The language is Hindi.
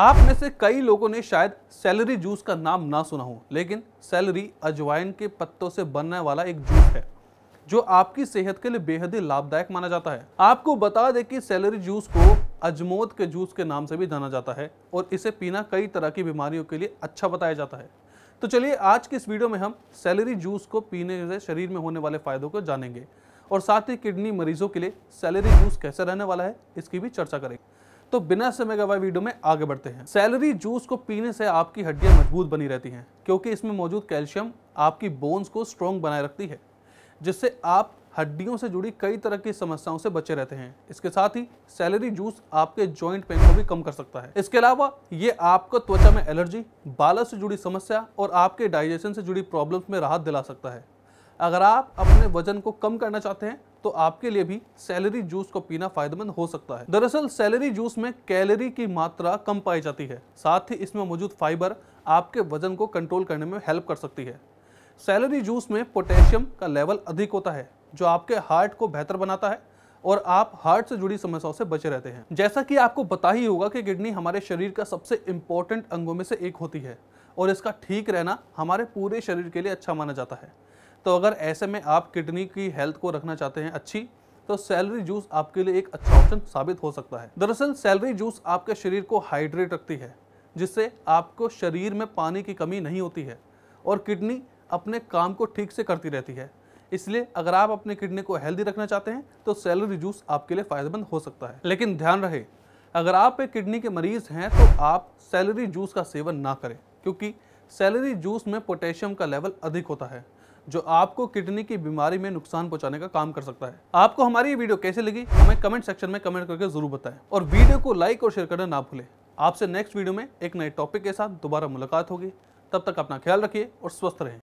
आप में से कई लोगों ने शायद सैलरी जूस का नाम ना सुना हो लेकिन सैलरी अजवाइन के पत्तों से बनने वाला एक जूस है जो आपकी सेहत के लिए बेहद ही लाभदायक माना जाता है आपको बता दें कि सैलरी जूस को अजमोद के जूस के नाम से भी जाना जाता है और इसे पीना कई तरह की बीमारियों के लिए अच्छा बताया जाता है तो चलिए आज की इस वीडियो में हम सैलरी जूस को पीने से शरीर में होने वाले फायदों को जानेंगे और साथ ही किडनी मरीजों के लिए सैलरी जूस कैसे रहने वाला है इसकी भी चर्चा करेंगे तो बिना समय गवाए वीडियो में आगे बढ़ते हैं सैलरी जूस को पीने से आपकी हड्डियाँ मजबूत बनी रहती हैं क्योंकि इसमें मौजूद कैल्शियम आपकी बोन्स को स्ट्रॉन्ग बनाए रखती है जिससे आप हड्डियों से जुड़ी कई तरह की समस्याओं से बचे रहते हैं इसके साथ ही सैलरी जूस आपके जॉइंट पेन को भी कम कर सकता है इसके अलावा ये आपको त्वचा में एलर्जी बालों से जुड़ी समस्या और आपके डाइजेशन से जुड़ी प्रॉब्लम्स में राहत दिला सकता है अगर आप अपने वजन को कम करना चाहते हैं तो आपके लिए भी सैलरी जूस को पीना फायदेमंद हो सकता है दरअसल सैलरी जूस में कैलोरी की मात्रा कम पाई जाती है साथ ही इसमें मौजूद फाइबर आपके वजन को कंट्रोल करने में हेल्प कर सकती है सैलरी जूस में पोटेशियम का लेवल अधिक होता है जो आपके हार्ट को बेहतर बनाता है और आप हार्ट से जुड़ी समस्याओं से बचे रहते हैं जैसा कि आपको पता ही होगा कि किडनी हमारे शरीर का सबसे इंपॉर्टेंट अंगों में से एक होती है और इसका ठीक रहना हमारे पूरे शरीर के लिए अच्छा माना जाता है तो अगर ऐसे में आप किडनी की हेल्थ को रखना चाहते हैं अच्छी तो सैलरी जूस आपके लिए एक अच्छा ऑप्शन साबित हो सकता है दरअसल सैलरी जूस आपके शरीर को हाइड्रेट रखती है जिससे आपको शरीर में पानी की कमी नहीं होती है और किडनी अपने काम को ठीक से करती रहती है इसलिए अगर आप अपने किडनी को हेल्दी रखना चाहते हैं तो सैलरी जूस आपके लिए फ़ायदेमंद हो सकता है लेकिन ध्यान रहे अगर आप एक किडनी के मरीज़ हैं तो आप सैलरी जूस का सेवन ना करें क्योंकि सैलरी जूस में पोटेशियम का लेवल अधिक होता है जो आपको किडनी की बीमारी में नुकसान पहुंचाने का काम कर सकता है आपको हमारी ये वीडियो कैसे लगी हमें कमेंट सेक्शन में कमेंट करके जरूर बताएं और वीडियो को लाइक और शेयर करना ना भूलें आपसे नेक्स्ट वीडियो में एक नए टॉपिक के साथ दोबारा मुलाकात होगी तब तक अपना ख्याल रखिए और स्वस्थ रहें